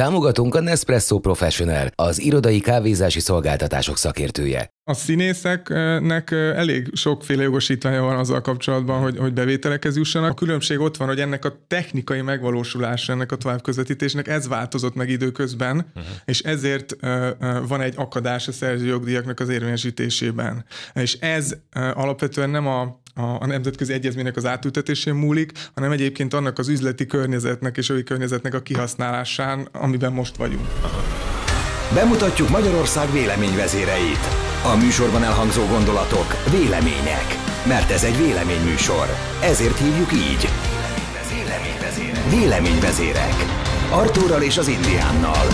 Támogatunk a Nespresso Professional, az irodai kávézási szolgáltatások szakértője. A színészeknek elég sokféle jogosítványa van azzal kapcsolatban, hogy, hogy bevételekhez jussanak. A különbség ott van, hogy ennek a technikai megvalósulása, ennek a továbbközvetítésnek ez változott meg időközben, uh-huh. és ezért van egy akadás a szerzőjogdíjaknak az érvényesítésében. És ez alapvetően nem a a, a nemzetközi egyezménynek az átültetésén múlik, hanem egyébként annak az üzleti környezetnek és olyan környezetnek a kihasználásán, amiben most vagyunk. Bemutatjuk Magyarország véleményvezéreit. A műsorban elhangzó gondolatok, vélemények. Mert ez egy véleményműsor. Ezért hívjuk így. Véleményvezérek. Véleményvezérek. Artúrral és az Indiánnal.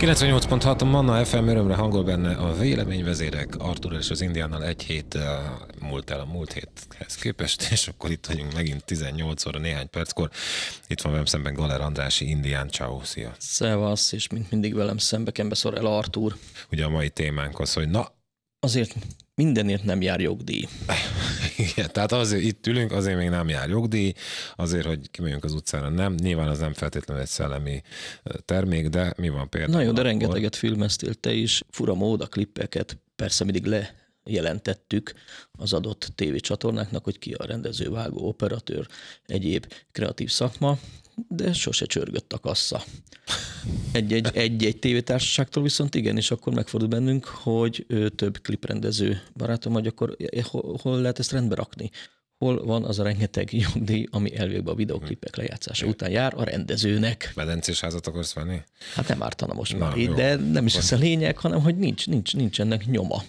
98.6 a Manna FM örömre hangol benne a véleményvezérek. Artur és az Indiánnal egy hét eh, múlt el a múlt héthez képest, és akkor itt vagyunk megint 18 óra néhány perckor. Itt van velem szemben Galer Andrási Indián. Ciao, szia! Szevasz, és mint mindig velem szembe kembe szor el Artur. Ugye a mai témánk az, hogy na, Azért mindenért nem jár jogdíj. Igen, tehát azért itt ülünk, azért még nem jár jogdíj, azért, hogy kimegyünk az utcára nem. Nyilván az nem feltétlenül egy szellemi termék, de mi van például? Na jó, de rengeteget filmeztél te is, fura mód a klippeket, persze mindig le jelentettük az adott tévécsatornáknak, hogy ki a rendező, vágó, operatőr, egyéb kreatív szakma, de sose csörgött a kassa. Egy-egy, egy-egy tévétársaságtól viszont igen, és akkor megfordul bennünk, hogy több kliprendező barátom, hogy akkor eh, hol lehet ezt rendbe rakni hol van az a rengeteg nyugdíj, ami elvégben a videoklipek lejátszása hmm. után jár a rendezőnek. Medencés házat akarsz venni? Hát nem ártana most Na, már így, de nem is ez a lényeg, hanem hogy nincs, nincs, nincs ennek nyoma.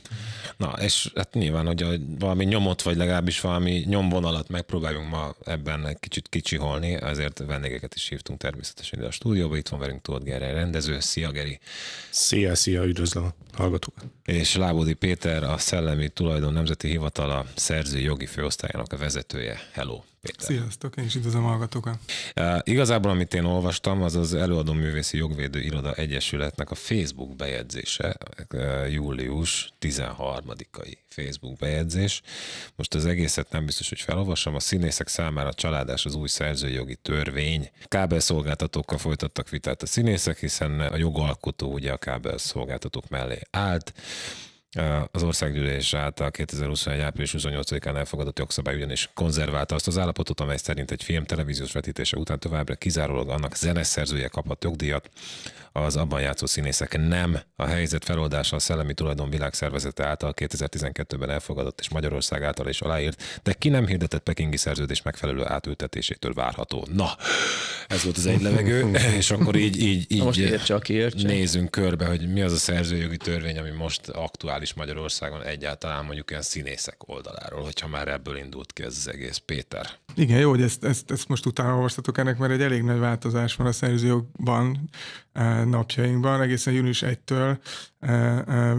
Na, és hát nyilván, hogy valami nyomot, vagy legalábbis valami nyomvonalat megpróbáljunk ma ebben egy kicsit kicsiholni, ezért vendégeket is hívtunk természetesen ide a stúdióba. Itt van velünk Tóth Gerre, rendező. Szia, Geri! Szia, szia, üdvözlöm hallgatókat! És Lábódi Péter, a Szellemi Tulajdon Nemzeti Hivatala szerző jogi főosztályának vezetője. Hello, Péter. Sziasztok, én is üdvözlöm a hallgatókat. Uh, igazából, amit én olvastam, az az Előadó Művészi Jogvédő Iroda Egyesületnek a Facebook bejegyzése, uh, július 13-ai Facebook bejegyzés. Most az egészet nem biztos, hogy felolvasom. A színészek számára a családás az új szerzőjogi törvény. Kábelszolgáltatókkal folytattak vitát a színészek, hiszen a jogalkotó ugye a kábelszolgáltatók mellé állt. Az országgyűlés által 2021. április 28-án elfogadott jogszabály ugyanis konzerválta azt az állapotot, amely szerint egy film televíziós vetítése után továbbra kizárólag annak zeneszerzője kaphat jogdíjat, az abban játszó színészek nem a helyzet feloldása a Szellemi Tulajdon Világszervezete által 2012-ben elfogadott és Magyarország által is aláírt, de ki nem hirdetett pekingi szerződés megfelelő átültetésétől várható. Na, ez volt az egy levegő, és akkor így, így, így most értse, aki értse. nézzünk körbe, hogy mi az a szerzőjogi törvény, ami most aktuális Magyarországon egyáltalán mondjuk ilyen színészek oldaláról, hogyha már ebből indult ki ez az egész Péter. Igen, jó, hogy ezt, ezt, ezt most utána olvastatok ennek, mert egy elég nagy változás van a szerzőjogban napjainkban, egészen június 1-től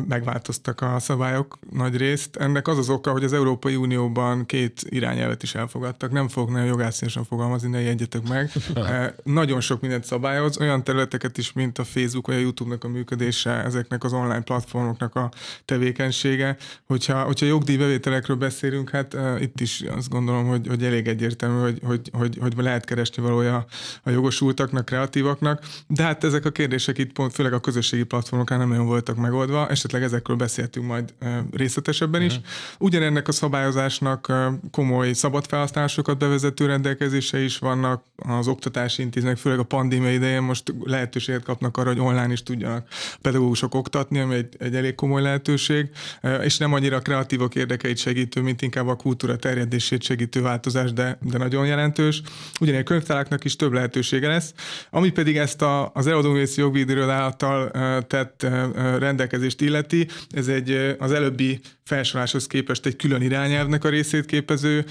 megváltoztak a szabályok nagy részt. Ennek az az oka, hogy az Európai Unióban két irányelvet is elfogadtak. Nem fogok nagyon jogászínűsen fogalmazni, ne egyetek meg. nagyon sok mindent szabályoz, olyan területeket is, mint a Facebook vagy a YouTube-nak a működése, ezeknek az online platformoknak a tevékenysége. Hogyha, hogyha jogdíjbevételekről beszélünk, hát itt is azt gondolom, hogy, hogy elég egyértelmű, hogy, hogy, hogy, hogy lehet keresni valója a jogosultaknak, kreatívaknak, de hát ezek a kérdések itt pont, főleg a közösségi platformokán nem nagyon volt voltak megoldva, esetleg ezekről beszéltünk majd részletesebben is. Mhm. Ugyanennek a szabályozásnak komoly szabad felhasználásokat bevezető rendelkezése is vannak az oktatási intézmények, főleg a pandémia idején most lehetőséget kapnak arra, hogy online is tudjanak pedagógusok oktatni, ami egy, egy elég komoly lehetőség, és nem annyira a kreatívok érdekeit segítő, mint inkább a kultúra terjedését segítő változás, de, de nagyon jelentős. a könyvtáráknak is több lehetősége lesz, ami pedig ezt a, az eladóművész jogvédőről által tett rendelkezést illeti, ez egy az előbbi felsoráshoz képest egy külön irányelvnek a részét képező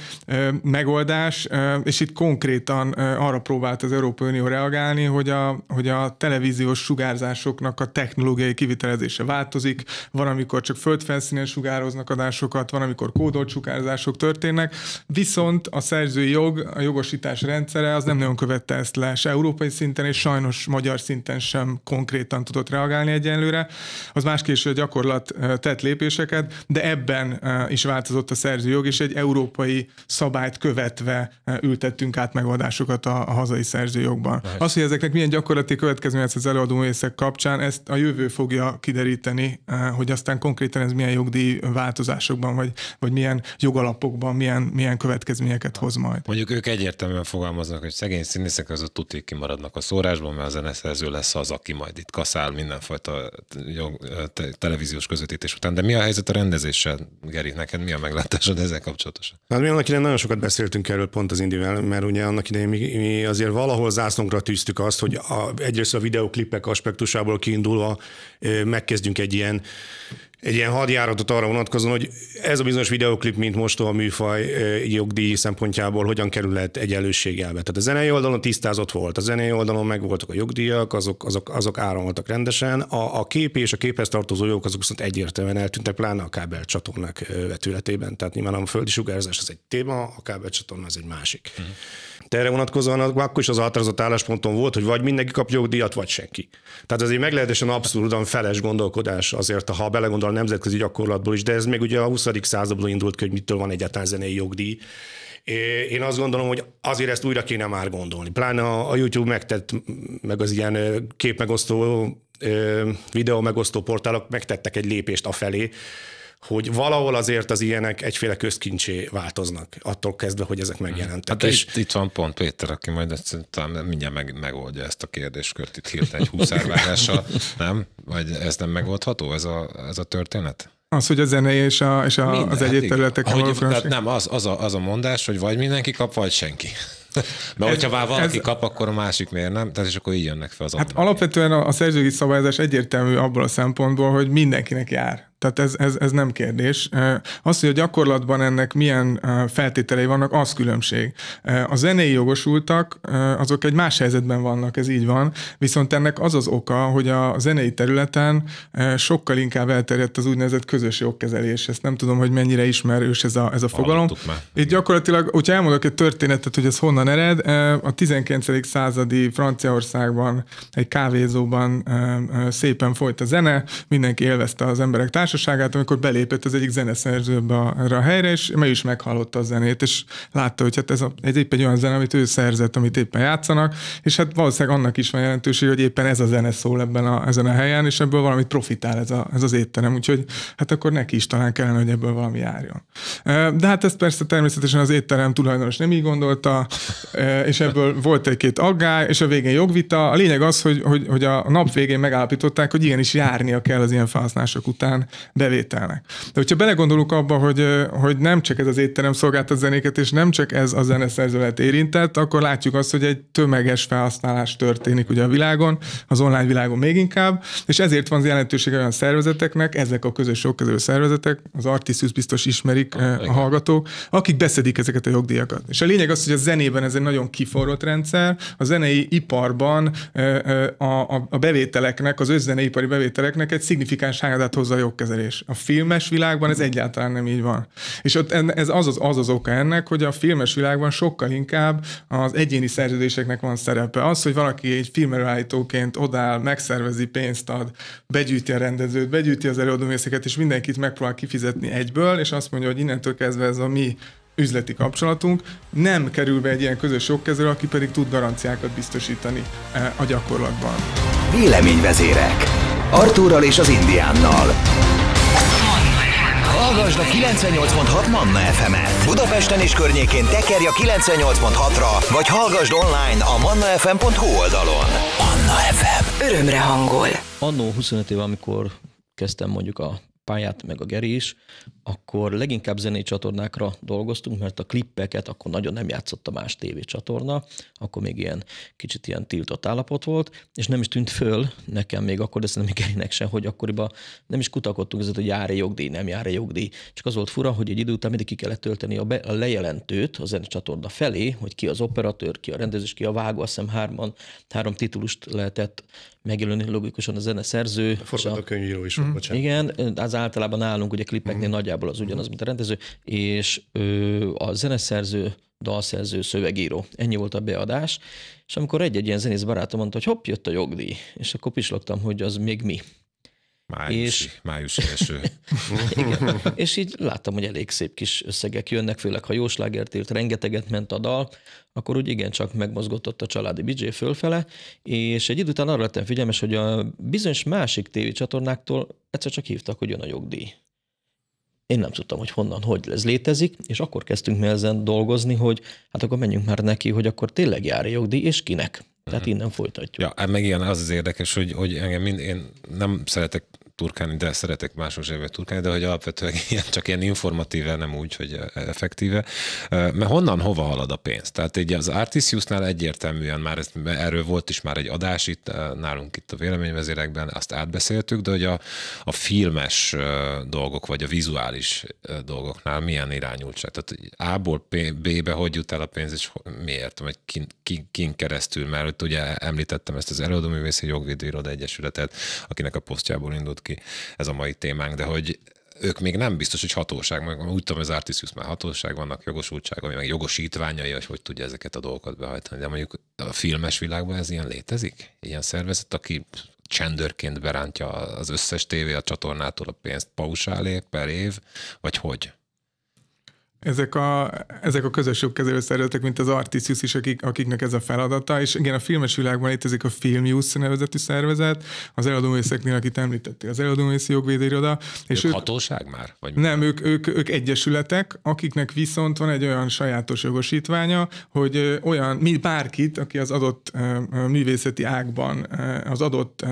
megoldás, és itt konkrétan arra próbált az Európai Unió reagálni, hogy a, hogy a televíziós sugárzásoknak a technológiai kivitelezése változik, van, amikor csak földfelszínen sugároznak adásokat, van, amikor kódolt sugárzások történnek, viszont a szerzői jog, a jogosítás rendszere az nem nagyon követte ezt le, se európai szinten, és sajnos magyar szinten sem konkrétan tudott reagálni egyenlőre az később gyakorlat eh, tett lépéseket, de ebben eh, is változott a szerzőjog, és egy európai szabályt követve eh, ültettünk át megoldásokat a, a hazai szerzőjogban. Persze. Az, hogy ezeknek milyen gyakorlati következménye az előadó részek kapcsán, ezt a jövő fogja kideríteni, hogy aztán konkrétan ez milyen jogdíj változásokban, vagy, vagy milyen jogalapokban, milyen, milyen következményeket hoz majd. Mondjuk ők egyértelműen fogalmaznak, hogy szegény színészek a tutik kimaradnak a szórásban, mert a zeneszerző lesz az, aki majd itt kaszál mindenfajta jog dolog, te, televíziós közvetítés után, de mi a helyzet a rendezéssel, Geri? Neked mi a meglátásod ezzel kapcsolatosan? Hát mi annak idején nagyon sokat beszéltünk erről pont az Indivel, mert ugye annak idején mi, mi azért valahol zászlónkra tűztük azt, hogy a, egyrészt a videoklipek aspektusából kiindulva megkezdünk egy ilyen egy ilyen hadjáratot arra vonatkozóan, hogy ez a bizonyos videoklip, mint most a műfaj eh, jogdíj szempontjából hogyan kerülhet egyenlőségelbe. Tehát a zenei oldalon tisztázott volt, a zenei oldalon megvoltak a jogdíjak, azok, azok, azok áramoltak rendesen, a, a kép és a képhez tartozó jogok azok viszont egyértelműen eltűntek, pláne a kábel csatornák eh, vetületében. Tehát nyilván a földi sugárzás az egy téma, a kábel csatorna az egy másik. Uh-huh. De erre vonatkozóan akkor is az határozott állásponton volt, hogy vagy mindenki kap jogdíjat, vagy senki. Tehát ez egy meglehetősen abszurdan feles gondolkodás azért, ha belegondol a nemzetközi gyakorlatból is, de ez még ugye a 20. századból indult ki, hogy mitől van egyáltalán zenei jogdíj. Én azt gondolom, hogy azért ezt újra kéne már gondolni. Pláne a YouTube megtett, meg az ilyen képmegosztó, videó megosztó portálok megtettek egy lépést afelé, hogy valahol azért az ilyenek egyféle közkincsé változnak, attól kezdve, hogy ezek megjelentek. Hát és... itt, itt van pont Péter, aki majd ezt, talán mindjárt meg, megoldja ezt a kérdéskört, itt hirtelen egy húszárvágással, nem? Vagy ez nem megoldható, ez a, ez a történet? Az, hogy a zene és, a, és a, Minden, az hát egyéb területeken hát, való Nem, az, az, a, az a mondás, hogy vagy mindenki kap, vagy senki. De ez, hogyha már valaki ez, kap, akkor a másik miért nem? Tehát és akkor így jönnek fel az Hát alapvetően a, a szerzői szabályozás egyértelmű abból a szempontból, hogy mindenkinek jár. Tehát ez, ez, ez nem kérdés. Az, hogy a gyakorlatban ennek milyen feltételei vannak, az különbség. A zenei jogosultak, azok egy más helyzetben vannak, ez így van, viszont ennek az az oka, hogy a zenei területen sokkal inkább elterjedt az úgynevezett közös jogkezelés. Ezt nem tudom, hogy mennyire ismerős ez a, ez a fogalom. Itt gyakorlatilag, hogyha elmondok egy történetet, hogy ez honnan ered, a 19. századi Franciaországban egy kávézóban szépen folyt a zene, mindenki élvezte az emberek társadalmat, társaságát, amikor belépett az egyik zeneszerzőbe arra a helyre, és meg is meghallotta a zenét, és látta, hogy hát ez a, egy, épp egy olyan zene, amit ő szerzett, amit éppen játszanak, és hát valószínűleg annak is van jelentőség, hogy éppen ez a zene szól ebben a, ezen a helyen, és ebből valamit profitál ez, a, ez az étterem, úgyhogy hát akkor neki is talán kellene, hogy ebből valami járjon. De hát ezt persze természetesen az étterem tulajdonos nem így gondolta, és ebből volt egy-két aggály, és a végén jogvita. A lényeg az, hogy, hogy, hogy a nap végén megállapították, hogy igenis járnia kell az ilyen felhasználások után, bevételnek. De hogyha belegondolunk abba, hogy, hogy nem csak ez az étterem a zenéket, és nem csak ez a zeneszerzőlet érintett, akkor látjuk azt, hogy egy tömeges felhasználás történik ugye a világon, az online világon még inkább, és ezért van jelentőség olyan szervezeteknek, ezek a közös jogkezelő szervezetek, az Artisius biztos ismerik a hallgatók, akik beszedik ezeket a jogdíjakat. És a lényeg az, hogy a zenében ez egy nagyon kiforrott rendszer, a zenei iparban a, a, a bevételeknek, az özzeneipari bevételeknek egy szignifikáns hányadát hozza a jogkezelő kezelés. A filmes világban ez egyáltalán nem így van. És ott ez az az, az, az oka ennek, hogy a filmes világban sokkal inkább az egyéni szerződéseknek van szerepe. Az, hogy valaki egy filmerőállítóként odáll, megszervezi, pénzt ad, begyűjti a rendezőt, begyűjti az előadómészeket, és mindenkit megpróbál kifizetni egyből, és azt mondja, hogy innentől kezdve ez a mi üzleti kapcsolatunk, nem kerül be egy ilyen közös jogkezelő, aki pedig tud garanciákat biztosítani eh, a gyakorlatban. Véleményvezérek. Artúrral és az Indiánnal. Hallgasd a 98.6 Manna FM-et. Budapesten és környékén tekerj a 98.6-ra, vagy hallgasd online a mannafm.hu oldalon. Manna FM. Örömre hangol. Annó 25 év, amikor kezdtem mondjuk a pályát, meg a Geri is, akkor leginkább zenei csatornákra dolgoztunk, mert a klippeket akkor nagyon nem játszott a más tévécsatorna, akkor még ilyen kicsit ilyen tiltott állapot volt, és nem is tűnt föl nekem még akkor, de szerintem Mikerinek sem, hogy akkoriban nem is kutakodtunk ezért, hogy jár-e jogdíj, nem jár-e jogdíj. Csak az volt fura, hogy egy idő után mindig ki kellett tölteni a, be, a lejelentőt a csatorna felé, hogy ki az operatőr, ki a rendezés, ki a vágó, azt hiszem hárman, három titulust lehetett megjelölni logikusan a zeneszerző. A forgatókönyvíró is mm. Igen, az általában nálunk ugye klippeknél mm. nagy nagyjából az ugyanaz, mint a rendező, és ö, a zeneszerző, dalszerző, szövegíró. Ennyi volt a beadás, és amikor egy-egy ilyen zenész barátom mondta, hogy hopp, jött a jogdíj, és akkor pislogtam, hogy az még mi. Májusi, és... május első. Igen. És így láttam, hogy elég szép kis összegek jönnek, főleg ha jóslágért írt, rengeteget ment a dal, akkor úgy igencsak megmozgott a családi büdzsé fölfele, és egy idő után arra lettem figyelmes, hogy a bizonyos másik csatornáktól egyszer csak hívtak, hogy jön a jogdíj. Én nem tudtam, hogy honnan, hogy ez létezik, és akkor kezdtünk mi ezen dolgozni, hogy hát akkor menjünk már neki, hogy akkor tényleg jár jogdíj, és kinek. Tehát uh-huh. innen folytatjuk. Ja, hát meg ilyen az az érdekes, hogy, hogy engem mind, én nem szeretek turkálni, de szeretek másos évek. turkálni, de hogy alapvetően ilyen, csak ilyen informatíve, nem úgy, hogy effektíve. Mert honnan hova halad a pénz? Tehát egy az Artisiusnál egyértelműen már ez, erről volt is már egy adás itt nálunk itt a véleményvezérekben, azt átbeszéltük, de hogy a, a filmes dolgok, vagy a vizuális dolgoknál milyen irányultság? Tehát A-ból B-be hogy jut el a pénz, és miért? Vagy kin keresztül, mert ugye említettem ezt az előadóművészi jogvédőiroda egyesületet, akinek a posztjából indult ki ez a mai témánk, de hogy ők még nem biztos, hogy hatóság, meg úgy tudom, az Artisius már hatóság, vannak jogosultsága, meg jogosítványai, hogy hogy tudja ezeket a dolgokat behajtani. De mondjuk a filmes világban ez ilyen létezik? Ilyen szervezet, aki csendőrként berántja az összes tévé a csatornától a pénzt pausálé per év, vagy hogy? ezek a, ezek a közös jogkezelő szervezetek, mint az Artisius is, akik, akiknek ez a feladata, és igen, a filmes világban létezik a Filmius nevezetű szervezet, az eladóművészeknél, akit említettél, az eladóművészi jogvédőiroda. És ők, ők hatóság már? Vagy nem, ők, ők, ők, egyesületek, akiknek viszont van egy olyan sajátos jogosítványa, hogy olyan, mi bárkit, aki az adott művészeti ágban az adott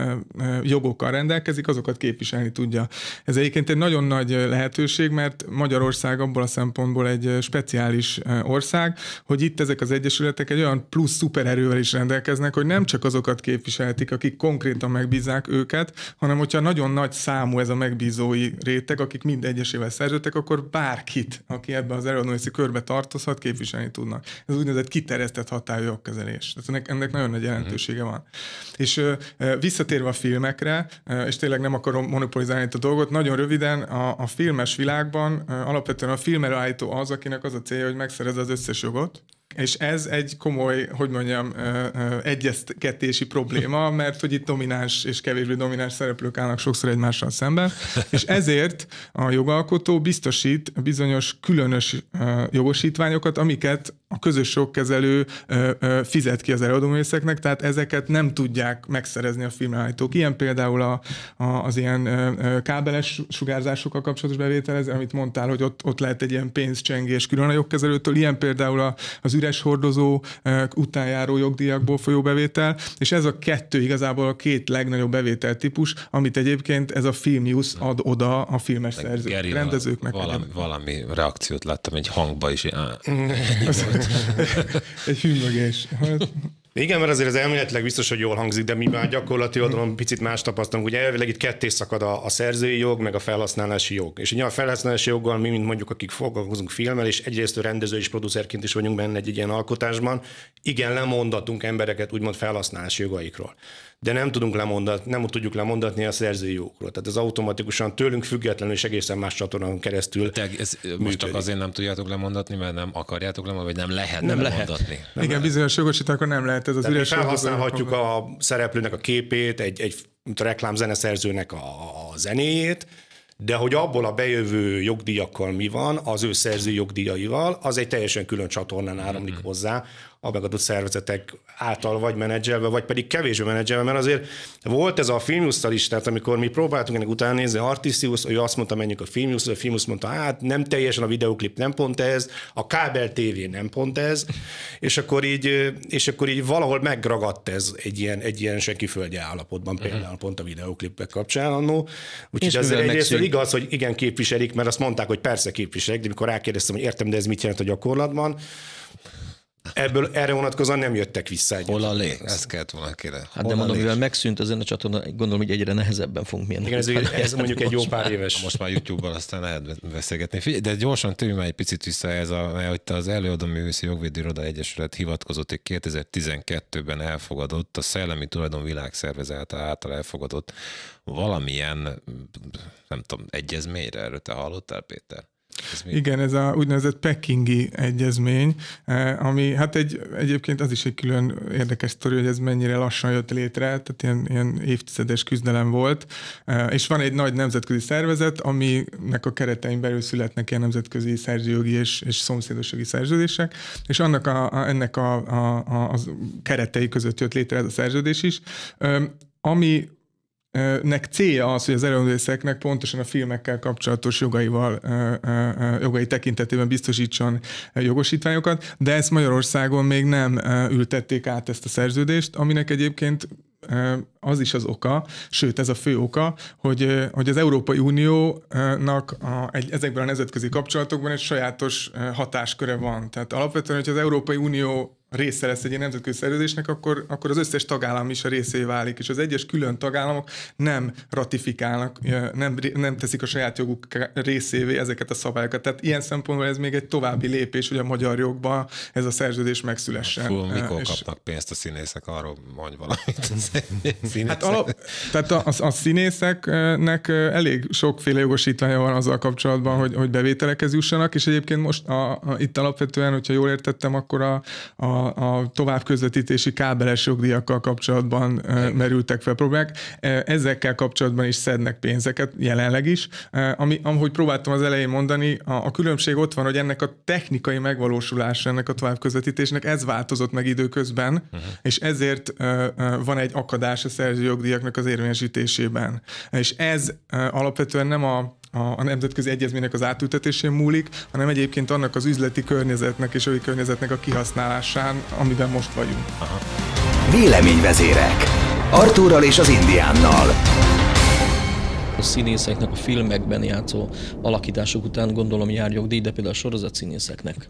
jogokkal rendelkezik, azokat képviselni tudja. Ez egyébként egy nagyon nagy lehetőség, mert Magyarország abból a szempontból szempontból egy speciális ország, hogy itt ezek az egyesületek egy olyan plusz szupererővel is rendelkeznek, hogy nem csak azokat képviseltik, akik konkrétan megbízzák őket, hanem hogyha nagyon nagy számú ez a megbízói réteg, akik mind egyesével szerződtek, akkor bárkit, aki ebbe az előadói körbe tartozhat, képviselni tudnak. Ez úgynevezett kiterjesztett hatályú jogkezelés. Tehát ennek, ennek nagyon nagy jelentősége van. És visszatérve a filmekre, és tényleg nem akarom monopolizálni itt a dolgot, nagyon röviden a, a filmes világban alapvetően a filmelőállító az, akinek az a célja, hogy megszerez az összes jogot, és ez egy komoly, hogy mondjam, egyeztetési probléma, mert hogy itt domináns és kevésbé domináns szereplők állnak sokszor egymással szemben, és ezért a jogalkotó biztosít bizonyos különös jogosítványokat, amiket a közös sokkezelő fizet ki az előadóművészeknek, tehát ezeket nem tudják megszerezni a filmállítók. Ilyen például a, a, az ilyen kábeles sugárzásokkal kapcsolatos bevétel, ez, amit mondtál, hogy ott, ott lehet egy ilyen pénzcsengés külön a jogkezelőtől, ilyen például a, az üres hordozó utánjáró jogdíjakból folyó bevétel, és ez a kettő igazából a két legnagyobb bevételtípus, amit egyébként ez a filmjusz ad oda a filmes szerzők, rendezőknek. Valami, valami reakciót láttam egy hangba is. Á, volt. egy hűmögés. Hát- igen, mert azért ez elméletileg biztos, hogy jól hangzik, de mi már gyakorlati oldalon picit más tapasztalunk. Ugye elvileg itt ketté szakad a, a szerzői jog, meg a felhasználási jog. És ugye a felhasználási joggal mi, mint mondjuk akik foglalkozunk filmmel, és egyrészt rendező és producerként is vagyunk benne egy ilyen alkotásban, igen, lemondatunk embereket úgymond felhasználási jogaikról de nem tudunk lemondat nem tudjuk lemondatni a szerzői jókról. Tehát ez automatikusan tőlünk függetlenül és egészen más csatornán keresztül Te ez most csak azért nem tudjátok lemondatni, mert nem akarjátok lemondatni, vagy nem lehet nem, lemondatni. lehet. Nem Igen, lehet. bizonyos jogosítványokon nem lehet ez az üres Felhasználhatjuk a szereplőnek a képét, egy, egy reklámzeneszerzőnek a, a zenéjét, de hogy abból a bejövő jogdíjakkal mi van, az ő szerző jogdíjaival, az egy teljesen külön csatornán áramlik mm-hmm. hozzá, a megadott szervezetek által vagy menedzselve, vagy pedig kevésbé menedzselve, mert azért volt ez a filmjusztal is, tehát amikor mi próbáltunk ennek utána nézni, Artisius, ő azt mondta, menjünk a filmjuszhoz, a filmjusz mondta, hát nem teljesen a videoklip nem pont ez, a kábel tévé nem pont ez, és akkor így, és akkor így valahol megragadt ez egy ilyen, egy ilyen senki földje állapotban, mhm. például uh-huh. pont a videoklipek kapcsán annó. Úgyhogy ez egyrészt igaz, hogy igen képviselik, mert azt mondták, hogy persze képviselik, de mikor rákérdeztem, hogy értem, de ez mit jelent a gyakorlatban, Ebből erre vonatkozóan nem jöttek vissza egyet. Hol a lé? Ezt kellett volna kérdezni. Hát Hol de mondom, mivel megszűnt a csatorna gondolom, hogy egyre nehezebben fogunk milyen. Igen, ez, ez mondjuk egy jó pár már, éves. Most már YouTube-ban aztán lehet beszélgetni. Figyelj, de gyorsan tűnj már egy picit vissza ez, a, mert itt az előadó művészi iroda egyesület hivatkozott, egy 2012-ben elfogadott, a Szellemi Tulajdon világszervezet által elfogadott valamilyen, nem tudom, egyezményre. Erről te hallottál, Péter? Ez Igen, ez a úgynevezett Pekingi egyezmény, eh, ami hát egy, egyébként az is egy külön érdekes sztori, hogy ez mennyire lassan jött létre, tehát ilyen, ilyen évtizedes küzdelem volt, eh, és van egy nagy nemzetközi szervezet, aminek a keretein belül születnek ilyen nemzetközi szerzőjogi és, és szomszédosjogi szerződések, és annak a, a ennek a, a, a, az keretei között jött létre ez a szerződés is, ami nek célja az, hogy az előadészeknek pontosan a filmekkel kapcsolatos jogaival, jogai tekintetében biztosítson jogosítványokat, de ezt Magyarországon még nem ültették át ezt a szerződést, aminek egyébként az is az oka, sőt ez a fő oka, hogy, hogy az Európai Uniónak a, egy, ezekben a nemzetközi kapcsolatokban egy sajátos hatásköre van. Tehát alapvetően, hogy az Európai Unió része lesz egy ilyen nemzetközi szerződésnek, akkor, akkor az összes tagállam is a részé válik, és az egyes külön tagállamok nem ratifikálnak, nem, nem teszik a saját joguk részévé ezeket a szabályokat. Tehát ilyen szempontból ez még egy további lépés, hogy a magyar jogban ez a szerződés megszülessen. Hát Fú, mikor és... kaptak pénzt a színészek, arról mondj valamit. színészek. Hát alap, tehát a, a, a színészeknek elég sokféle jogosítványa van azzal kapcsolatban, hogy, hogy bevételekhez jussanak, és egyébként most a, a, itt alapvetően, hogyha jól értettem, akkor a, a, a tovább közvetítési kábeles jogdíjakkal kapcsolatban Igen. merültek fel problémák. Ezekkel kapcsolatban is szednek pénzeket jelenleg is. Ami, ahogy próbáltam az elején mondani, a, a különbség ott van, hogy ennek a technikai megvalósulása, ennek a tovább közvetítésnek ez változott meg időközben, uh-huh. és ezért van egy akadás a jogdíjaknak az érvényesítésében. És ez alapvetően nem a a, nemzetközi egyezménynek az átültetésén múlik, hanem egyébként annak az üzleti környezetnek és új környezetnek a kihasználásán, amiben most vagyunk. Aha. Véleményvezérek Artúrral és az Indiánnal a színészeknek a filmekben játszó alakítások után gondolom jár jogdíj, de például a sorozat színészeknek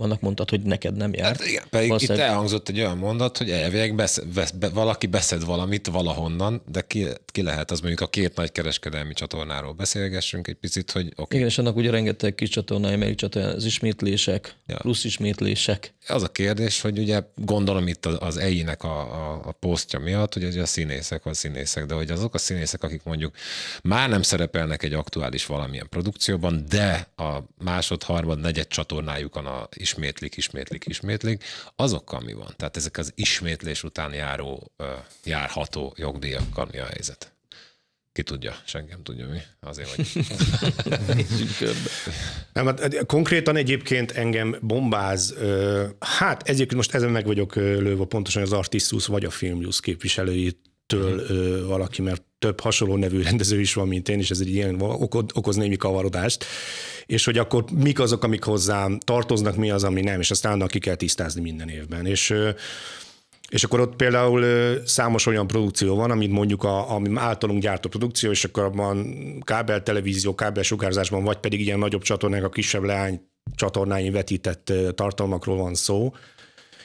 annak mondtad, hogy neked nem jár. Hát igen, pedig Valószínűleg... itt elhangzott egy olyan mondat, hogy elvileg be, valaki beszed valamit valahonnan, de ki, ki lehet az mondjuk a két nagy kereskedelmi csatornáról beszélgessünk egy picit, hogy okay. Igen, és annak ugye rengeteg kis csatornája, melyik csatornája az ismétlések, ja. plusz ismétlések. Az a kérdés, hogy ugye gondolom itt az EI-nek a, a, a posztja miatt, hogy ugye a színészek vagy színészek, de hogy azok a színészek, akik mondjuk már nem szerepelnek egy aktuális valamilyen produkcióban, de a másod, harmad, negyed csatornájukon a is ismétlik, ismétlik, ismétlik, azokkal mi van? Tehát ezek az ismétlés után járó, járható jogdíjakkal mi a helyzet? Ki tudja, senki nem tudja mi. Azért hogy... nem, hát, hát konkrétan egyébként engem bombáz, hát egyébként most ezen meg vagyok lőve pontosan az Artistus vagy a filmius képviselőitől mm. valaki, mert több hasonló nevű rendező is van, mint én, és ez egy ilyen okoz némi kavarodást és hogy akkor mik azok, amik hozzám tartoznak, mi az, ami nem, és aztán annak ki kell tisztázni minden évben. És és akkor ott például számos olyan produkció van, amit mondjuk a, ami általunk gyártó produkció, és akkor abban kábel, televízió, kábel sugárzásban, vagy pedig ilyen nagyobb csatornák, a kisebb leány csatornáin vetített tartalmakról van szó,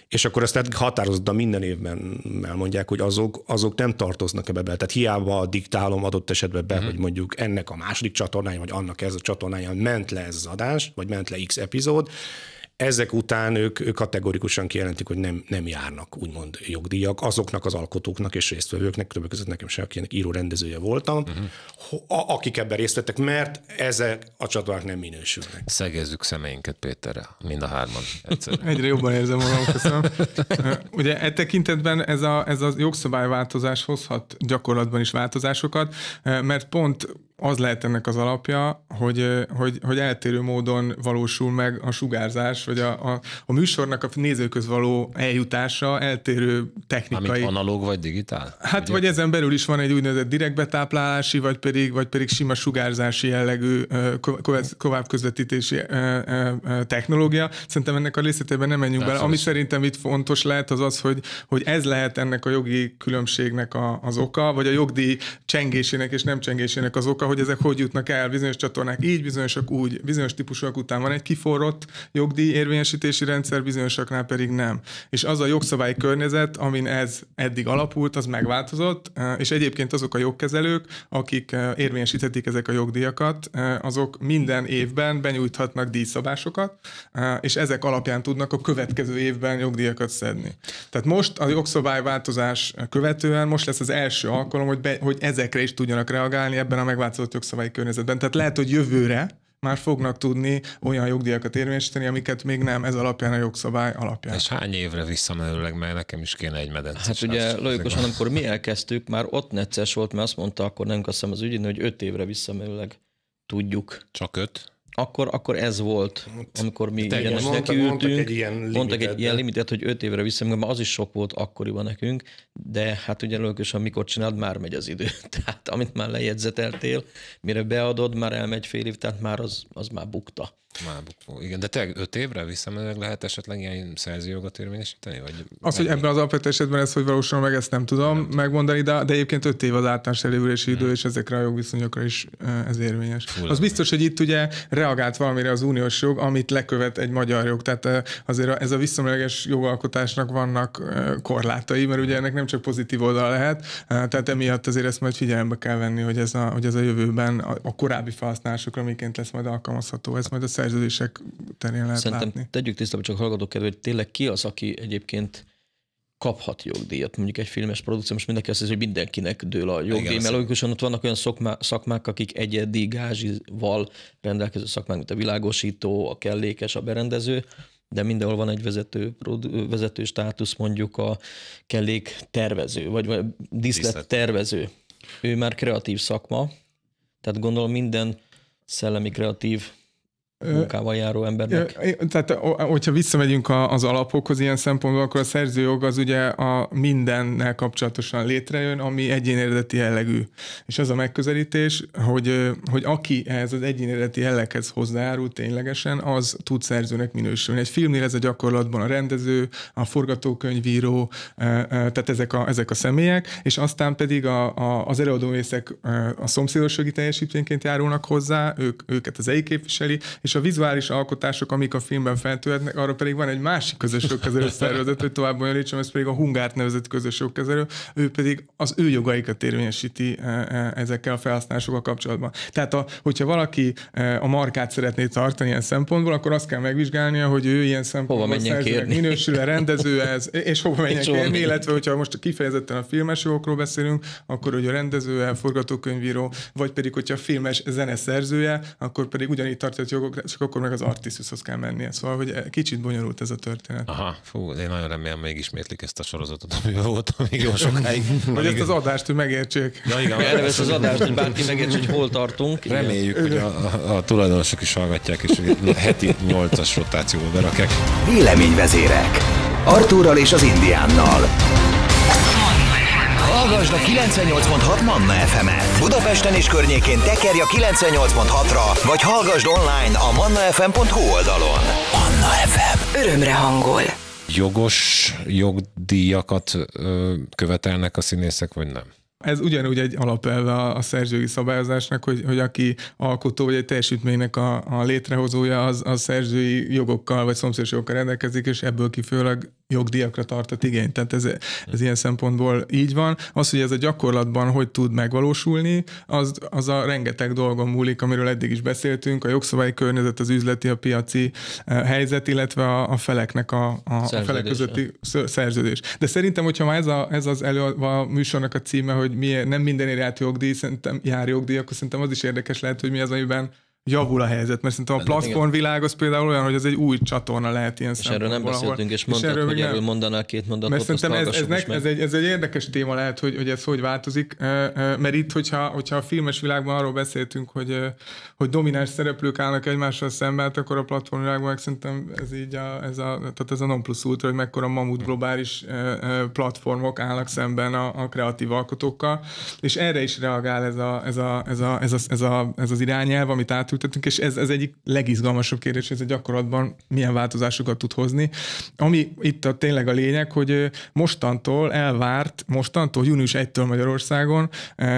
és akkor ezt hát határozottan minden évben elmondják, hogy azok, azok nem tartoznak ebbe bele. Tehát hiába diktálom adott esetben be, mm. hogy mondjuk ennek a második csatornája, vagy annak ez a csatornája ment le ez az adás, vagy ment le X epizód, ezek után ők, ők kategorikusan kijelentik, hogy nem, nem járnak úgymond jogdíjak azoknak az alkotóknak és résztvevőknek, többek között nekem sem, akinek író rendezője voltam, uh-huh. akik ebben részt vettek, mert ezek a csatornák nem minősülnek. Szegezzük szemeinket Péterre, mind a hárman. Egyszerűen. Egyre jobban érzem magam, köszönöm. Ugye e tekintetben ez a, ez a jogszabályváltozás hozhat gyakorlatban is változásokat, mert pont az lehet ennek az alapja, hogy, hogy, hogy eltérő módon valósul meg a sugárzás, vagy a, a, a műsornak a nézőköz való eljutása eltérő technikai. Amit analóg vagy digitál? Hát ugye? vagy ezen belül is van egy úgynevezett direktbetáplálási, vagy pedig, vagy pedig sima sugárzási jellegű kovább közvetítési technológia. Szerintem ennek a részletében nem menjünk bele. Hát Ami szerintem itt fontos lehet, az az, hogy, hogy ez lehet ennek a jogi különbségnek a, az oka, vagy a jogdíj csengésének és nem csengésének az oka, arra, hogy ezek hogy jutnak el, bizonyos csatornák így, bizonyosak úgy, bizonyos típusok után van egy kiforrott jogdíj érvényesítési rendszer, bizonyosaknál pedig nem. És az a jogszabályi környezet, amin ez eddig alapult, az megváltozott, eh, és egyébként azok a jogkezelők, akik eh, érvényesíthetik ezek a jogdíjakat, eh, azok minden évben benyújthatnak díjszabásokat, és ezek alapján tudnak a következő évben jogdíjakat szedni. Tehát most a jogszabályváltozás követően most lesz az első alkalom, hogy, be, hogy ezekre is tudjanak reagálni ebben a megváltozásban változott jogszabályi környezetben. Tehát lehet, hogy jövőre már fognak tudni olyan jogdíjakat érvényesíteni, amiket még nem ez alapján a jogszabály alapján. És hány évre visszamenőleg, mert nekem is kéne egy medence. Hát ugye logikusan, amikor mi elkezdtük, már ott necces volt, mert azt mondta akkor nem azt hiszem az ügyén, hogy öt évre visszamenőleg tudjuk. Csak öt? akkor, akkor ez volt, amikor mi Te ilyenek mondtak, ültünk, mondtak egy ilyen limitet, mondtak egy ilyen limitet hogy öt évre vissza, mert az is sok volt akkoriban nekünk, de hát ugye is, mikor csináld, már megy az idő. Tehát amit már lejegyzeteltél, mire beadod, már elmegy fél év, tehát már az, az már bukta. Már bukó. Igen, de te öt évre visszamenőleg lehet esetleg ilyen jogot érvényesíteni? Vagy az, hogy ebben az alapvető esetben ez hogy valósul meg, ezt nem tudom nem megmondani, de, de egyébként öt év az általános elévülési idő, hmm. és ezekre a jogviszonyokra is ez érvényes. Full az biztos, hogy itt ugye reagált valamire az uniós jog, amit lekövet egy magyar jog. Tehát azért ez a visszamenőleges jogalkotásnak vannak korlátai, mert ugye ennek nem csak pozitív oldala lehet, tehát emiatt azért ezt majd figyelembe kell venni, hogy ez a, hogy ez a jövőben a, a korábbi felhasználásokra miként lesz majd alkalmazható. Ez majd a szerződések terén lehet Szerintem látni. tegyük tisztába csak hallgatók kedve, hogy tényleg ki az, aki egyébként kaphat jogdíjat. Mondjuk egy filmes produkció, most mindenki azt hiszi, hogy mindenkinek dől a jogdíj, mert logikusan ott vannak olyan szakmá, szakmák, akik egyedi gázsival rendelkező szakmák, mint a világosító, a kellékes, a berendező, de mindenhol van egy vezető, vezető státusz, mondjuk a kellék tervező, vagy, vagy diszlet tervező. Ő már kreatív szakma, tehát gondolom minden szellemi kreatív munkával járó embernek. Tehát, hogyha visszamegyünk az alapokhoz ilyen szempontból, akkor a szerzőjog az ugye a mindennel kapcsolatosan létrejön, ami eredeti jellegű. És az a megközelítés, hogy, hogy aki ehhez az eredeti jelleghez hozzájárul ténylegesen, az tud szerzőnek minősülni. Egy filmnél ez a gyakorlatban a rendező, a forgatókönyvíró, tehát ezek a, ezek a személyek, és aztán pedig a, a, az előadóvészek a szomszédossági teljesítményként járulnak hozzá, ők, őket az egyik képviseli, és a vizuális alkotások, amik a filmben feltűnhetnek, arra pedig van egy másik közös jogkezelő szervezet, hogy tovább bonyolítsam, ez pedig a Hungárt nevezett közös jogkezelő, ő pedig az ő jogaikat érvényesíti e, e, ezekkel a felhasználásokkal kapcsolatban. Tehát, a, hogyha valaki e, a markát szeretné tartani ilyen szempontból, akkor azt kell megvizsgálnia, hogy ő ilyen szempontból minősül-e ez, és hova menjen és kérni, illetve hogyha most kifejezetten a filmes jogokról beszélünk, akkor hogy a a forgatókönyvíró, vagy pedig hogyha a filmes zeneszerzője, akkor pedig ugyanígy tartja a jogok csak, csak akkor meg az Artisushoz kell mennie. Szóval, hogy kicsit bonyolult ez a történet. Aha, fú, én nagyon remélem, még ismétlik ezt a sorozatot, ami volt még jó sokáig. Hogy ezt az adást, hogy megértsék. Ja, igen, erre az adást, hogy bárki megértsék, hogy hol tartunk. Reméljük, igen. hogy a, a, a, tulajdonosok is hallgatják, és hogy heti 8-as rotációba berakják. Véleményvezérek. Artúrral és az Indiánnal. Hallgasd a 98.6 Manna FM-et. Budapesten és környékén tekerj a 98.6-ra, vagy hallgasd online a mannafm.hu oldalon. Manna FM. Örömre hangol. Jogos jogdíjakat ö, követelnek a színészek, vagy nem? Ez ugyanúgy egy alapelve a, szerzői szabályozásnak, hogy, hogy aki alkotó vagy egy teljesítménynek a, a létrehozója, az a szerzői jogokkal vagy szomszédos jogokkal rendelkezik, és ebből kifőleg jogdíjakra tartott igényt. Tehát ez, ez ilyen szempontból így van. Az, hogy ez a gyakorlatban hogy tud megvalósulni, az, az a rengeteg dolgon múlik, amiről eddig is beszéltünk, a jogszabályi környezet, az üzleti, a piaci eh, helyzet, illetve a, a feleknek a, a, a felek közötti szerződés. De szerintem, hogyha már ez, a, ez az elő a műsornak a címe, hogy miért nem mindenért járt jogdíj, szerintem jár jogdíj, akkor szerintem az is érdekes lehet, hogy mi az, amiben javul a helyzet, mert szerintem a platform világ az például olyan, hogy ez egy új csatorna lehet ilyen És erről nem beszéltünk, és mondtad, erről hogy nem. erről mondanál két mondatot, mert szerintem ez, ez, nek, ez, egy, ez egy érdekes téma lehet, hogy, hogy ez hogy változik, mert itt, hogyha, hogyha a filmes világban arról beszéltünk, hogy, hogy domináns szereplők állnak egymással szemben, hát akkor a platform világban meg szerintem ez így a, ez a, tehát ez a non plus ultra, hogy mekkora mamut globális platformok állnak szemben a, a kreatív alkotókkal, és erre is reagál ez, a, ez, a, ez, a, ez, a, ez, a, ez az irányelv, amit át átültetünk, és ez, ez egyik legizgalmasabb kérdés, ez a gyakorlatban milyen változásokat tud hozni. Ami itt a tényleg a lényeg, hogy mostantól elvárt, mostantól június 1-től Magyarországon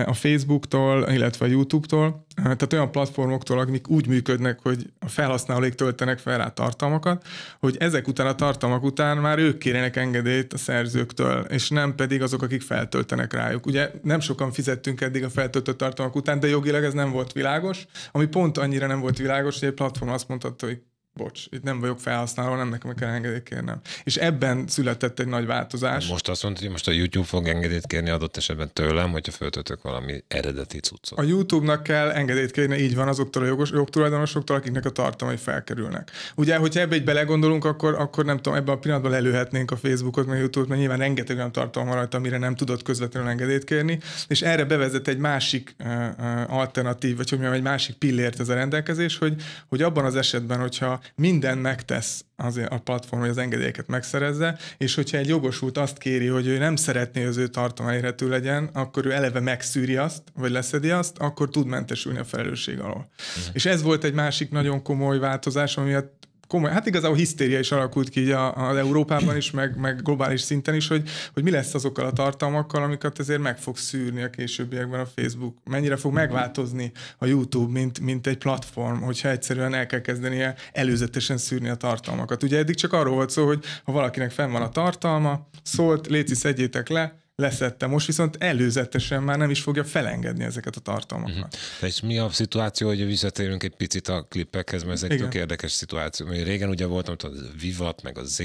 a Facebooktól, illetve a YouTube-tól tehát olyan platformoktól, amik úgy működnek, hogy a felhasználók töltenek fel rá tartalmakat, hogy ezek után a tartalmak után már ők kérenek engedélyt a szerzőktől, és nem pedig azok, akik feltöltenek rájuk. Ugye nem sokan fizettünk eddig a feltöltött tartalmak után, de jogilag ez nem volt világos, ami pont annyira nem volt világos, hogy egy platform azt mondhatta, hogy bocs, itt nem vagyok felhasználó, nem nekem kell engedélyt kérnem. És ebben született egy nagy változás. Most azt mondtad, hogy most a YouTube fog engedélyt kérni adott esetben tőlem, hogyha föltötök valami eredeti cuccot. A YouTube-nak kell engedélyt kérni, így van azoktól a jogos, jogtulajdonosoktól, akiknek a tartalmai felkerülnek. Ugye, hogyha ebbe egy belegondolunk, akkor, akkor nem tudom, ebben a pillanatban előhetnénk a Facebookot, meg a YouTube-t, mert nyilván rengeteg olyan tartalom van rajta, amire nem tudott közvetlenül engedélyt kérni, és erre bevezet egy másik uh, alternatív, vagy hogy mondjam, egy másik pillért ez a rendelkezés, hogy, hogy abban az esetben, hogyha minden megtesz azért a platform, hogy az engedélyeket megszerezze, és hogyha egy jogosult azt kéri, hogy ő nem szeretné, hogy az ő tartalma érhető legyen, akkor ő eleve megszűri azt, vagy leszedi azt, akkor tud mentesülni a felelősség alól. Uh-huh. És ez volt egy másik nagyon komoly változás, ami miatt komoly, hát igazából hisztéria is alakult ki így az Európában is, meg, meg globális szinten is, hogy, hogy mi lesz azokkal a tartalmakkal, amiket azért meg fog szűrni a későbbiekben a Facebook. Mennyire fog megváltozni a YouTube, mint, mint egy platform, hogyha egyszerűen el kell kezdenie előzetesen szűrni a tartalmakat. Ugye eddig csak arról volt szó, hogy ha valakinek fenn van a tartalma, szólt, léci, szedjétek le, leszette. Most viszont előzetesen már nem is fogja felengedni ezeket a tartalmakat. Uh-huh. és mi a szituáció, hogy visszatérünk egy picit a klipekhez, mert ez egy tök érdekes szituáció. Még régen ugye voltam hogy a Vivat, meg a Z+,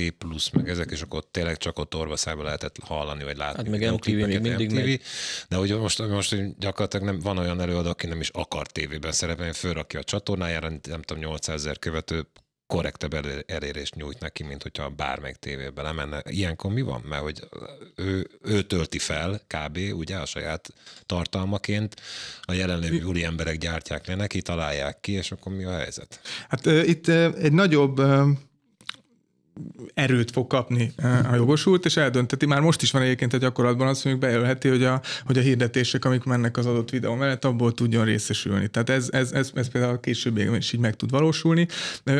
meg ezek, és akkor tényleg csak ott orvaszába lehetett hallani, vagy látni. Hát meg MTV még mindig MTV, meg... De ugye most, most gyakorlatilag nem, van olyan előadó, aki nem is akar tévében szerepelni, fölrakja a csatornájára, nem tudom, 800 ezer követő korrektebb elérést nyújt neki, mint hogyha bármelyik tévébe lemenne. Ilyenkor mi van? Mert hogy ő, ő tölti fel kb. ugye a saját tartalmaként, a jelenlévő úri emberek gyártják le neki, találják ki, és akkor mi a helyzet? Hát uh, itt uh, egy nagyobb uh erőt fog kapni eh, a jogosult, és eldönteti, már most is van egyébként a gyakorlatban az, hogy bejelölheti, hogy a, hogy a hirdetések, amik mennek az adott videó mellett, abból tudjon részesülni. Tehát ez, ez, ez, ez például a is így meg tud valósulni.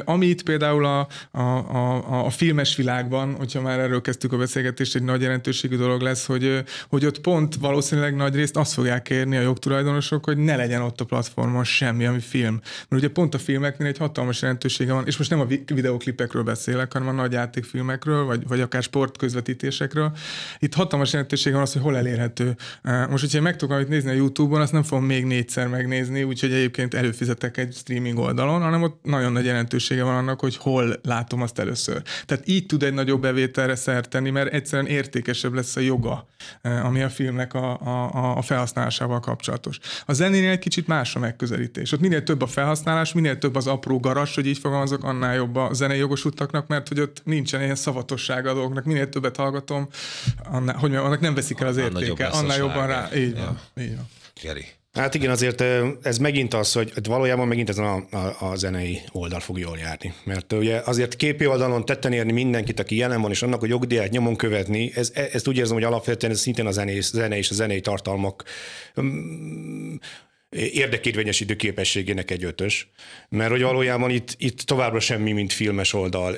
Ami itt például a, a, a, a filmes világban, hogyha már erről kezdtük a beszélgetést, egy nagy jelentőségű dolog lesz, hogy, hogy ott pont valószínűleg nagy részt azt fogják kérni a jogtulajdonosok, hogy ne legyen ott a platformon semmi, ami film. Mert ugye pont a filmeknél egy hatalmas jelentősége van, és most nem a videoklipekről beszélek, hanem a nagy játékfilmekről, vagy, vagy akár sportközvetítésekről. Itt hatalmas jelentőség van az, hogy hol elérhető. Most, hogyha meg tudom amit nézni a YouTube-on, azt nem fogom még négyszer megnézni, úgyhogy egyébként előfizetek egy streaming oldalon, hanem ott nagyon nagy jelentősége van annak, hogy hol látom azt először. Tehát így tud egy nagyobb bevételre szert tenni, mert egyszerűen értékesebb lesz a joga, ami a filmnek a, a, a felhasználásával kapcsolatos. A zenénél egy kicsit más a megközelítés. Ott minél több a felhasználás, minél több az apró garas, hogy így fogalmazok, annál jobb a zenei jogosultaknak, mert hogy ott között nincsen ilyen szavatosság a dolgoknak. Minél többet hallgatom, annál, hogy mondjam, annak nem veszik el az annál értéke, annál jobban rá. Így ja. van. Így van. Geri. Hát igen, azért ez megint az, hogy hát valójában megint ezen a, a, a zenei oldal fog jól járni. Mert ugye azért képi oldalon tetten érni mindenkit, aki jelen van, és annak, hogy jogdíját nyomon követni, ez, e, ezt úgy érzem, hogy alapvetően ez szintén a zené, zene és a zenei tartalmak mm, érdekérvényes időképességének egy ötös, mert hogy valójában itt, itt továbbra semmi, mint filmes oldal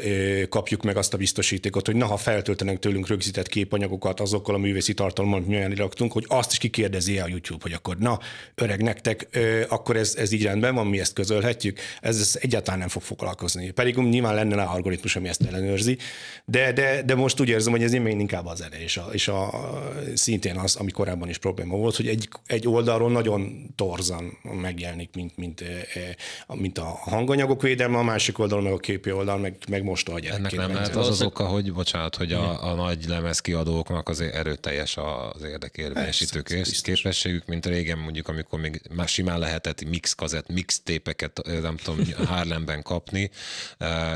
kapjuk meg azt a biztosítékot, hogy na, ha feltöltenek tőlünk rögzített képanyagokat azokkal a művészi tartalommal, amit mi iraktunk, hogy azt is kikérdezi a YouTube, hogy akkor na, öreg nektek, akkor ez, ez így rendben van, mi ezt közölhetjük, ez, ez egyáltalán nem fog foglalkozni. Pedig nyilván lenne a algoritmus, ami ezt ellenőrzi, de, de, de most úgy érzem, hogy ez még inkább az ere, és, a, és a, szintén az, ami korábban is probléma volt, hogy egy, egy oldalról nagyon torz párhuzam megjelenik, mint, mint, mint a hanganyagok védelme, a másik oldalon, meg a képi oldal, meg, meg most ahogy Ennek nem lehet az az oka, hogy bocsánat, hogy a, a nagy lemezkiadóknak azért erőteljes az érdekérvényesítő képességük, mint régen mondjuk, amikor még már simán lehetett mix kazett, mix tépeket, nem tudom, Harlemben kapni,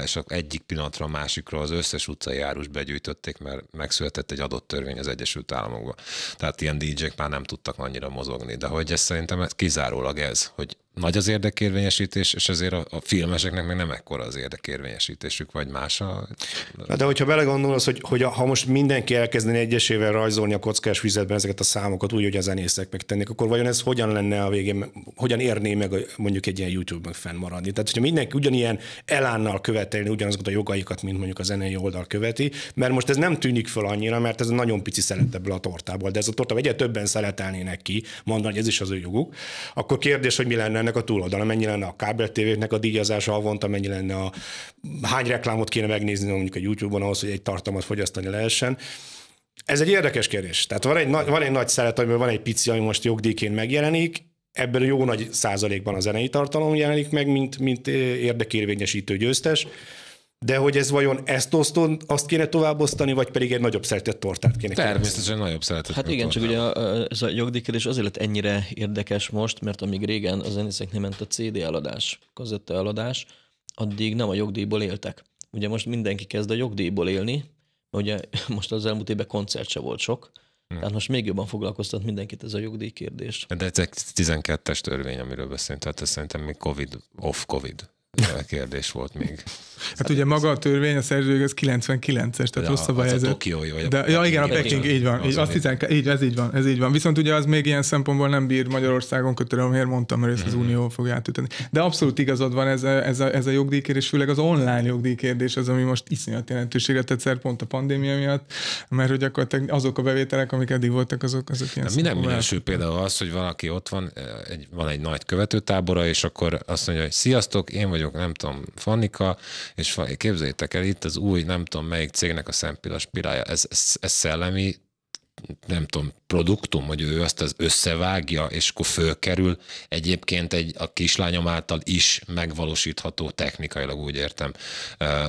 és akkor egyik pillanatra a másikra az összes utcai árus begyűjtötték, mert megszületett egy adott törvény az Egyesült Államokban. Tehát ilyen DJ-k már nem tudtak annyira mozogni, de hogy ez szerintem ez kizárólag ez, hogy nagy az érdekérvényesítés, és ezért a, a filmeseknek még nem ekkora az érdekérvényesítésük, vagy más a... de hogyha belegondolsz, hogy, hogy ha most mindenki elkezdeni egyesével rajzolni a kockás vizetben ezeket a számokat, úgy, hogy a zenészek megtennék, akkor vajon ez hogyan lenne a végén, hogyan érné meg mondjuk egy ilyen YouTube-ban fennmaradni? Tehát, hogyha mindenki ugyanilyen elánnal követelni ugyanazokat a jogaikat, mint mondjuk a zenei oldal követi, mert most ez nem tűnik föl annyira, mert ez nagyon pici szelet ebből a tortából, de ez a torta egyre többen szeletelnének ki, mondani, hogy ez is az ő joguk, akkor kérdés, hogy mi lenne ennek a túloldala, mennyi lenne a kábel tévéknek a díjazása havonta, mennyi lenne a hány reklámot kéne megnézni mondjuk a YouTube-on ahhoz, hogy egy tartalmat fogyasztani lehessen. Ez egy érdekes kérdés. Tehát van egy, van egy nagy szeret, amiben van egy pici, ami most jogdíjként megjelenik, Ebben jó nagy százalékban a zenei tartalom jelenik meg, mint, mint eh, érdekérvényesítő győztes. De hogy ez vajon ezt osztod azt kéne továbbosztani, vagy pedig egy nagyobb szeretett tortát kéne Természetesen kérdezni. nagyobb szeretett Hát igen, csak ugye a, ez a jogdíjkérdés azért lett ennyire érdekes most, mert amíg régen az zenészeknél ment a CD eladás, kazetta eladás, addig nem a jogdíjból éltek. Ugye most mindenki kezd a jogdíjból élni, mert ugye most az elmúlt évben koncert se volt sok, hmm. tehát most még jobban foglalkoztat mindenkit ez a jogdíj kérdés. De ez egy 12-es törvény, amiről beszélünk, tehát ez szerintem még COVID, off-COVID kérdés volt még. Hát ugye maga a törvény, a szerződés az 99-es, tehát rosszabb hát a, a helyzet. vagy de, a ja, igen, a Peking, így van. Így, azt hiszem, így, ez így van, ez így van. Viszont ugye az még ilyen szempontból nem bír Magyarországon kötelem, miért mondtam, mert ezt az mhm. Unió fog átütni. De abszolút igazad van ez a, ez a, ez a jogdíjkérdés, főleg az online jogdíjkérdés az, ami most iszonyat jelentőséget tett szer pont a pandémia miatt, mert hogy gyakorlatilag azok a bevételek, amik eddig voltak, azok, azok ilyen. De mi nem minősül például az, hogy valaki ott van, eh, egy, van egy nagy követőtábora, és akkor azt mondja, hogy sziasztok, én vagyok, nem tudom, Fannika, és képzeljétek el, itt az új, nem tudom melyik cégnek a szempillas pirája, ez, ez, ez szellemi nem tudom, produktum, hogy ő azt az összevágja, és akkor fölkerül egyébként egy a kislányom által is megvalósítható technikailag úgy értem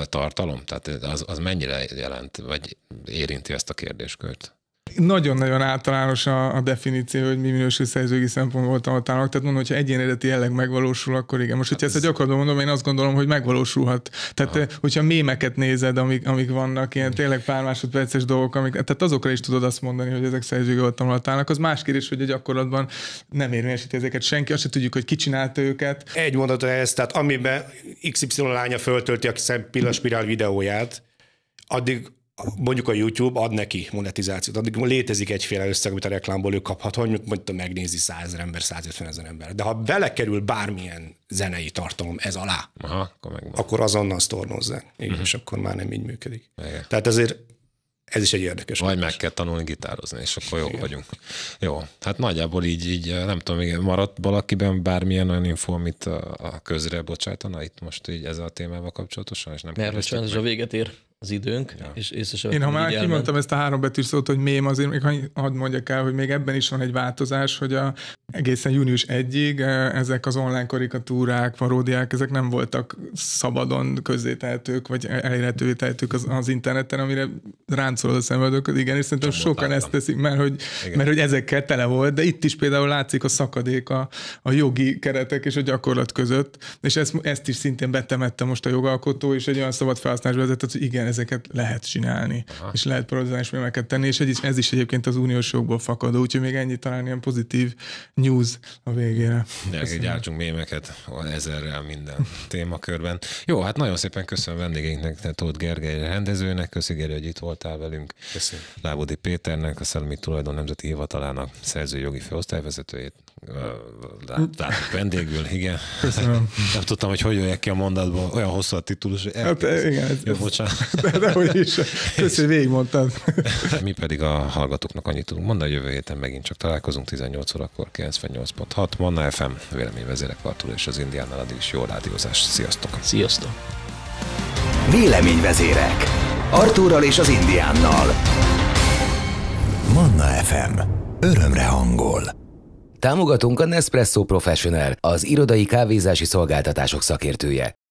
tartalom? Tehát az, az mennyire jelent, vagy érinti ezt a kérdéskört? nagyon-nagyon általános a, a definíció, hogy mi minősül volt szempontból tanultának. Tehát mondom, hogyha egyén eredeti jelleg megvalósul, akkor igen. Most, hogyha hát ezt ez... a gyakorlatban mondom, én azt gondolom, hogy megvalósulhat. Tehát, Aha. Eh, hogyha mémeket nézed, amik, amik vannak, ilyen tényleg pár másodperces dolgok, amik, tehát azokra is tudod azt mondani, hogy ezek szerzőgi tanultának. Az más kérdés, hogy a gyakorlatban nem érvényesíti ezeket senki, azt se tudjuk, hogy ki csinálta őket. Egy mondat ehhez, tehát amiben XY lánya föltölti a szempillaspirál spirál videóját, addig mondjuk a YouTube ad neki monetizációt, addig létezik egyféle összeg, amit a reklámból ő kaphat, hogy mondjuk megnézi 100 ember, 150 ezer ember. De ha belekerül bármilyen zenei tartalom ez alá, Aha, akkor, akkor azonnal sztornozzák. Igen, uh-huh. Mhm. és akkor már nem így működik. Igen. Tehát azért ez is egy érdekes. Vagy meg kell tanulni gitározni, és akkor jók vagyunk. Jó, hát nagyjából így, így nem tudom, igen, maradt valakiben bármilyen olyan info, amit a, a közre bocsájtana itt most így ezzel a témával kapcsolatosan, és nem Mert sajnos a véget ér az időnk, ja. és észre sem Én ha már figyelmen. kimondtam ezt a három betűs szót, hogy mém, azért még hadd mondjak el, hogy még ebben is van egy változás, hogy a, egészen június 1-ig eh, ezek az online karikatúrák, paródiák, ezek nem voltak szabadon közzételtők, vagy elérhetővé tehetők az, az interneten, amire ráncolod a szemöldököd. Igen, és szerintem Csak sokan ezt teszik, mert hogy, mert hogy ezekkel tele volt, de itt is például látszik a szakadék a, a jogi keretek és a gyakorlat között, és ezt, ezt is szintén betemette most a jogalkotó, és egy olyan szabad felhasználás vezetett, hogy igen, ezeket lehet csinálni, Aha. és lehet parodizális mémeket tenni, és egy, ez is egyébként az uniós jogból fakadó, úgyhogy még ennyi talán ilyen pozitív news a végére. De gyártsunk mémeket ezerrel minden témakörben. Jó, hát nagyon szépen köszönöm vendégeinknek, Tóth Gergely rendezőnek, köszönjük, Gergely, hogy itt voltál velünk. Köszönöm. Lábodi Péternek, a Szellemi Tulajdon Nemzeti Hivatalának szerzőjogi főosztályvezetőjét, Tehát vendégül, igen. Köszönöm. Nem tudtam, hogy hogy jöjjek ki a mondatból, olyan hosszú a titulus. hogy Hát, igen, ez, jó, bocsánat de, de hogy is. Köszönöm, hogy Mi pedig a hallgatóknak annyit tudunk mondani, jövő héten megint csak találkozunk 18 órakor 98.6 Manna FM, véleményvezérek Vartul és az Indiánnal addig is jó rádiózás. Sziasztok! Sziasztok! Véleményvezérek Artúrral és az Indiánnal Manna FM Örömre hangol Támogatunk a Nespresso Professional, az irodai kávézási szolgáltatások szakértője.